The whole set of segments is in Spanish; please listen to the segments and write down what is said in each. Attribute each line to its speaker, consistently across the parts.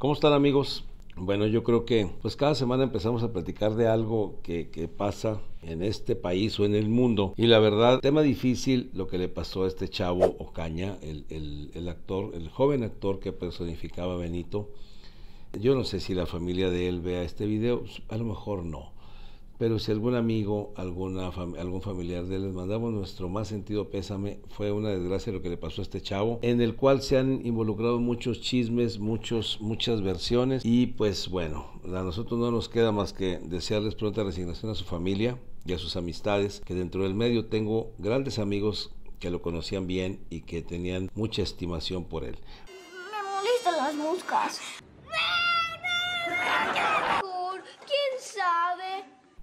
Speaker 1: ¿Cómo están amigos? Bueno, yo creo que pues cada semana empezamos a platicar de algo que, pasa en este país o en el mundo. Y la verdad, tema difícil lo que le pasó a este chavo Ocaña, el, el, el actor, el joven actor que personificaba a Benito. Yo no sé si la familia de él vea este video, a lo mejor no. Pero si algún amigo, alguna algún familiar de él les mandamos nuestro más sentido pésame, fue una desgracia lo que le pasó a este chavo, en el cual se han involucrado muchos chismes, muchos, muchas versiones y pues bueno, a nosotros no nos queda más que desearles pronta resignación a su familia y a sus amistades, que dentro del medio tengo grandes amigos que lo conocían bien y que tenían mucha estimación por él. Me molestan las moscas.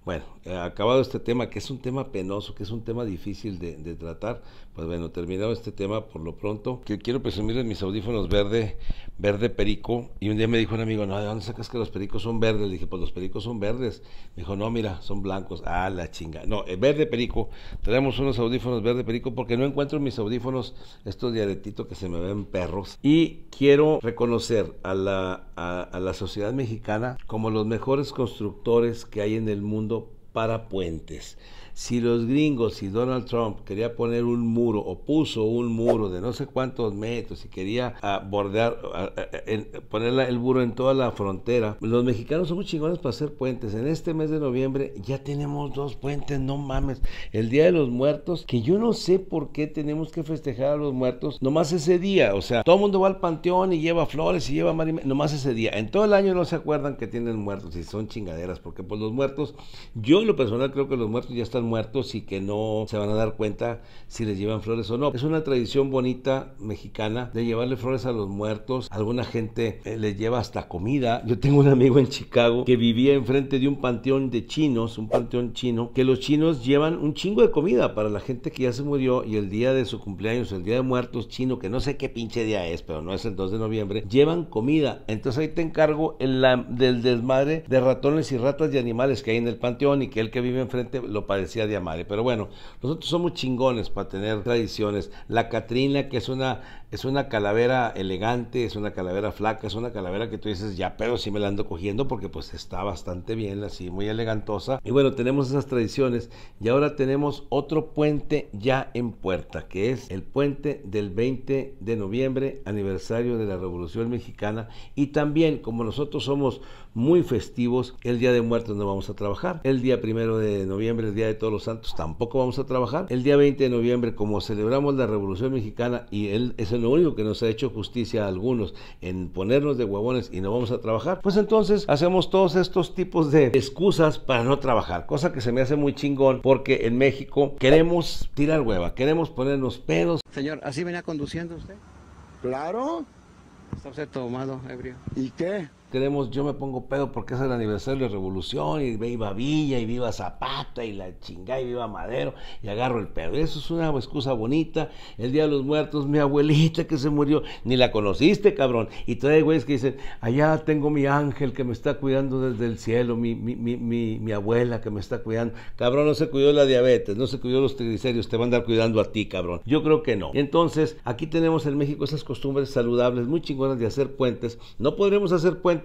Speaker 1: Well, Eh, acabado este tema, que es un tema penoso, que es un tema difícil de, tratar, pues bueno, terminado este tema por lo pronto, que quiero presumir mis audífonos verde, verde perico, y un día me dijo un amigo, no, ¿de dónde sacas que los pericos son verdes? Le dije, pues los pericos son verdes. Me dijo, no, mira, son blancos. Ah, la chinga. No, eh, verde perico, tenemos unos audífonos verde perico porque no encuentro mis audífonos estos diaretitos que se me ven perros. Y quiero reconocer a a la sociedad mexicana como los mejores constructores que hay en el mundo para puentes si los gringos, y Donald Trump quería poner un muro o puso un muro de no sé cuántos metros y quería ah, bordear, ah, ah, poner el muro en toda la frontera, los mexicanos son muy chingones para hacer puentes. En este mes de noviembre ya tenemos dos puentes, no mames. El Día de los Muertos, que yo no sé por qué tenemos que festejar a los muertos, nomás ese día. O sea, todo el mundo va al panteón y lleva flores y lleva marimé, nomás ese día. En todo el año no se acuerdan que tienen muertos y son chingaderas, porque pues los muertos, yo en lo personal creo que los muertos ya están muertos y que no se van a dar cuenta si les llevan flores o no. Es una tradición bonita mexicana de llevarle flores a los muertos. Alguna gente eh, les lleva hasta comida. Yo tengo un amigo en Chicago que vivía enfrente de un panteón de chinos, un panteón chino, que los chinos llevan un chingo de comida para la gente que ya se murió y el día de su cumpleaños, el día de muertos chino, que no sé qué pinche día es, pero no es el 2 de noviembre, llevan comida. Entonces ahí te encargo el, del desmadre de ratones y ratas y animales que hay en el panteón y que el que vive enfrente lo parecía de Amare. ¿eh? Pero bueno, nosotros somos chingones para tener tradiciones. La Catrina, que es una, es una calavera elegante, es una calavera flaca, es una calavera que tú dices, ya, pero si me la ando cogiendo porque pues está bastante bien, así, muy elegantosa. Y bueno, tenemos esas tradiciones y ahora tenemos otro puente ya en puerta, que es el puente del 20 de noviembre, aniversario de la Revolución Mexicana. Y también, como nosotros somos muy festivos, el Día de Muertos no vamos a trabajar. El día primero de noviembre, el Día de Todos los santos tampoco vamos a trabajar. El día 20 de noviembre, como celebramos la Revolución Mexicana y él es el único que nos ha hecho justicia a algunos en ponernos de huevones y no vamos a trabajar, pues entonces hacemos todos estos tipos de excusas para no trabajar, cosa que se me hace muy chingón porque en México queremos tirar hueva, queremos ponernos pedos. Señor, ¿así venía conduciendo usted? Claro. Está usted tomado, ebrio. ¿Y qué? queremos, yo me pongo pedo porque es el aniversario de la revolución y viva Villa y viva Zapata y la chingada y viva Madero y agarro el pedo. Eso es una excusa bonita. El Día de los Muertos, mi abuelita que se murió, ni la conociste, cabrón. Y todavía hay güeyes que dicen, allá tengo mi ángel que me está cuidando desde el cielo, mi, mi, abuela que me está cuidando. Cabrón, no se cuidó la diabetes, no se cuidó los triglicéridos, te van a andar cuidando a ti, cabrón. Yo creo que no. Entonces, aquí tenemos en México esas costumbres saludables, muy chingonas de hacer puentes. No podremos hacer puentes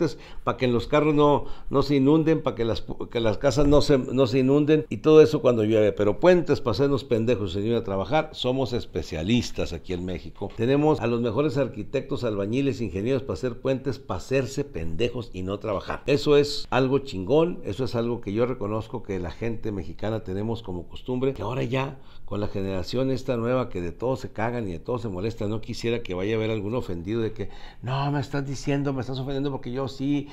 Speaker 1: para que los carros no, no se inunden, para que las, que las casas no se, no se inunden y todo eso cuando llueve. Pero puentes para hacernos pendejos, ir a trabajar, somos especialistas aquí en México. Tenemos a los mejores arquitectos, albañiles, ingenieros para hacer puentes, para hacerse pendejos y no trabajar. Eso es algo chingón, eso es algo que yo reconozco que la gente mexicana tenemos como costumbre, que ahora ya con la generación esta nueva que de todo se cagan y de todo se molesta, no quisiera que vaya a haber algún ofendido de que, no, me estás diciendo, me estás ofendiendo porque yo yo sí,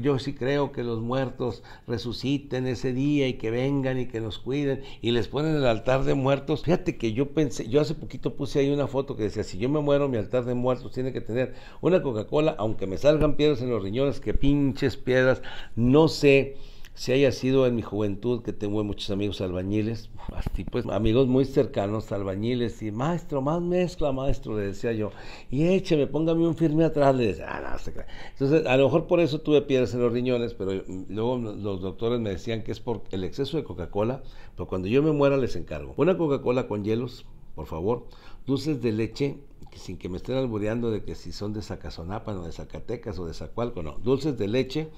Speaker 1: yo sí creo que los muertos resuciten ese día y que vengan y que nos cuiden y les ponen el altar de muertos. Fíjate que yo pensé, yo hace poquito puse ahí una foto que decía, si yo me muero, mi altar de muertos tiene que tener una Coca-Cola, aunque me salgan piedras en los riñones, que pinches piedras, no sé si haya sido en mi juventud que tengo muchos amigos albañiles, así pues amigos muy cercanos albañiles y maestro, más mezcla, maestro, le decía yo, y écheme, póngame un firme atrás, le decía, ah, no, se cree. Entonces, a lo mejor por eso tuve piedras en los riñones, pero mm, luego los doctores me decían que es por el exceso de Coca-Cola, pero cuando yo me muera les encargo. Una Coca-Cola con hielos, por favor, dulces de leche sin que me estén albureando de que si son de Zacazonapan o de Zacatecas o de Zacualco, no, dulces de leche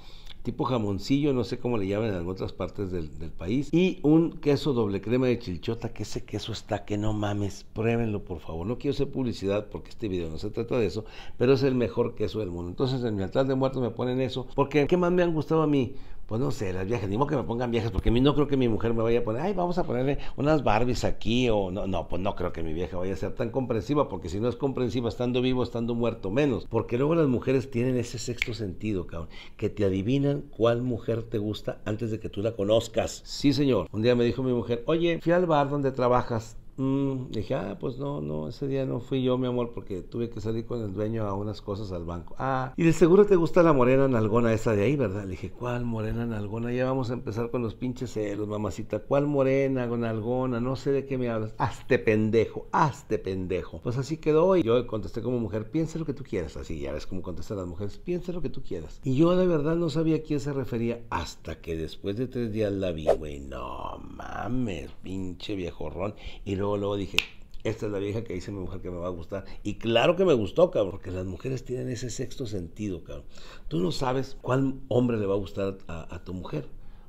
Speaker 1: tipo jamoncillo, no sé cómo le llaman en otras partes del, del, país. Y un queso doble crema de chilchota, que ese queso está que no mames, pruébenlo por favor. No quiero hacer publicidad porque este video no se trata de eso, pero es el mejor queso del mundo. Entonces en mi atrás de muertos me ponen eso, porque ¿qué más me han gustado a mí? pues no sé, las viejas, ni modo que me pongan viejas, porque a mí no creo que mi mujer me vaya a poner, ay, vamos a ponerle unas Barbies aquí, o no, no, pues no creo que mi vieja vaya a ser tan comprensiva, porque si no es comprensiva estando vivo, estando muerto, menos. Porque luego las mujeres tienen ese sexto sentido, cabrón, que te adivinan cuál mujer te gusta antes de que tú la conozcas. Sí, señor. Un día me dijo mi mujer, oye, fui al bar donde trabajas, Mm, dije, ah, pues no, no, ese día no fui yo, mi amor, porque tuve que salir con el dueño a unas cosas al banco. Ah, y de seguro te gusta la morena nalgona esa de ahí, ¿verdad? Le dije, ¿cuál morena nalgona? Ya vamos a empezar con los pinches celos, mamacita. ¿Cuál morena nalgona? No sé de qué me hablas. Hazte pendejo, hazte pendejo. Pues así quedó y yo contesté como mujer, piensa lo que tú quieras. Así, ya ves cómo contestan las mujeres, piensa lo que tú quieras. Y yo de verdad no sabía a quién se refería hasta que después de tres días la vi, güey. No mames, pinche viejorrón. Y luego luego, dije, esta es la vieja que dice mi mujer que me va a gustar. Y claro que me gustó, cabrón, porque las mujeres tienen ese sexto sentido, cabrón. Tú no sabes cuál hombre le va a gustar a, a tu mujer.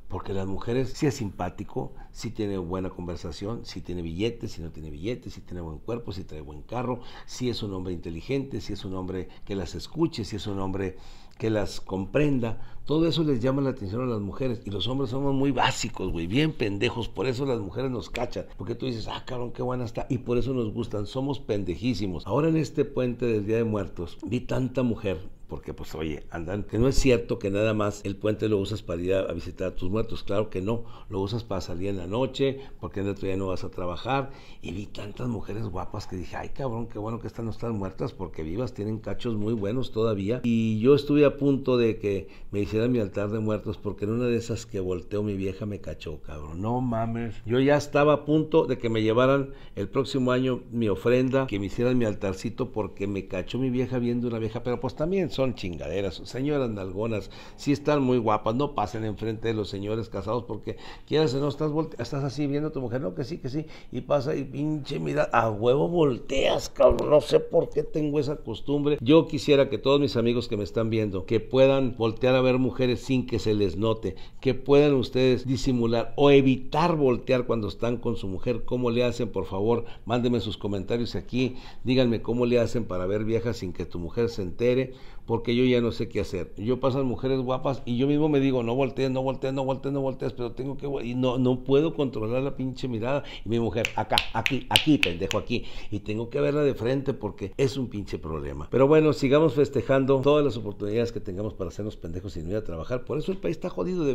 Speaker 1: Porque las mujeres, si es simpático, si tiene buena conversación, si tiene billetes, si no tiene billetes, si tiene buen cuerpo, si trae buen carro, si es un hombre inteligente, si es un hombre que las escuche, si es un hombre que las comprenda. Todo eso les llama la atención a las mujeres. Y los hombres somos muy básicos, güey, bien pendejos. Por eso las mujeres nos cachan. Porque tú dices, ah, cabrón, qué buena está. Y por eso nos gustan. Somos pendejísimos. Ahora en este puente del Día de Muertos vi tanta mujer porque pues oye, andan, que no es cierto que nada más el puente lo usas para ir a, visitar a tus muertos, claro que no, lo usas para salir en la noche, porque en el otro día no vas a trabajar, y vi tantas mujeres guapas que dije, ay cabrón, qué bueno que estas no están muertas, porque vivas, tienen cachos muy buenos todavía, y yo estuve a punto de que me hiciera mi altar de muertos, porque en una de esas que volteó mi vieja me cachó, cabrón, no mames, yo ya estaba a punto de que me llevaran el próximo año mi ofrenda, que me hicieran mi altarcito, porque me cachó mi vieja viendo una vieja, pero pues también, son chingaderas. Señoras nalgonas, si están muy guapas, no pasen enfrente de los señores casados porque quieras o no, estás, estás así viendo a tu mujer, no, que sí, que sí, y pasa y pinche mira, a huevo volteas, cabrón, no sé por qué tengo esa costumbre. Yo quisiera que todos mis amigos que me están viendo, que puedan voltear a ver mujeres sin que se les note, que puedan ustedes disimular o evitar voltear cuando están con su mujer, cómo le hacen, por favor, mándenme sus comentarios aquí, díganme cómo le hacen para ver viejas sin que tu mujer se entere porque yo ya no sé qué hacer. Yo paso a mujeres guapas y yo mismo me digo, no voltees, no voltees, no voltees, no voltees, pero tengo que... Y no, no puedo controlar la pinche mirada. Y mi mujer, acá, aquí, aquí, pendejo, aquí. Y tengo que verla de frente porque es un pinche problema. Pero bueno, sigamos festejando todas las oportunidades que tengamos para hacernos pendejos y no ir a trabajar. Por eso el país está jodido.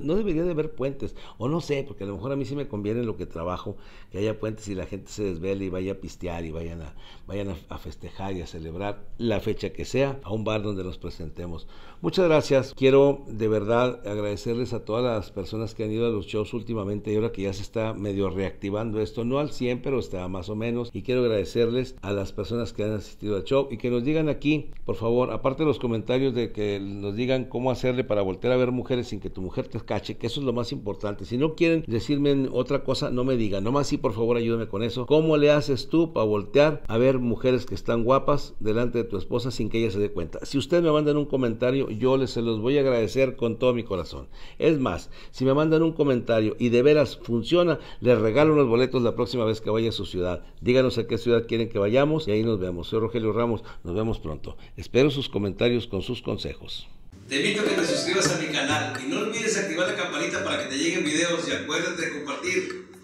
Speaker 1: no debería de haber puentes. O no sé, porque a lo mejor a mí sí me conviene lo que trabajo, que haya puentes y la gente se desvele y vaya a pistear y vayan a, vayan a, festejar y a celebrar la fecha que sea aún va donde nos presentemos. Muchas gracias. Quiero de verdad agradecerles a todas las personas que han ido a los shows últimamente y ahora que ya se está medio reactivando esto, no al 100, pero está más o menos. Y quiero agradecerles a las personas que han asistido al show y que nos digan aquí, por favor, aparte de los comentarios de que nos digan cómo hacerle para voltear a ver mujeres sin que tu mujer te cache, que eso es lo más importante. Si no quieren decirme otra cosa, no me digan. Nomás sí, por favor, ayúdame con eso. ¿Cómo le haces tú para voltear a ver mujeres que están guapas delante de tu esposa sin que ella se dé cuenta? si ustedes me mandan un comentario, yo les se los voy a agradecer con todo mi corazón. Es más, si me mandan un comentario y de veras funciona, les regalo unos boletos la próxima vez que vaya a su ciudad. Díganos a qué ciudad quieren que vayamos y ahí nos vemos. Soy Rogelio Ramos, nos vemos pronto. Espero sus comentarios con sus consejos. Te invito a que te suscribas a mi canal y no olvides activar la campanita para que te lleguen videos y acuérdate de compartir.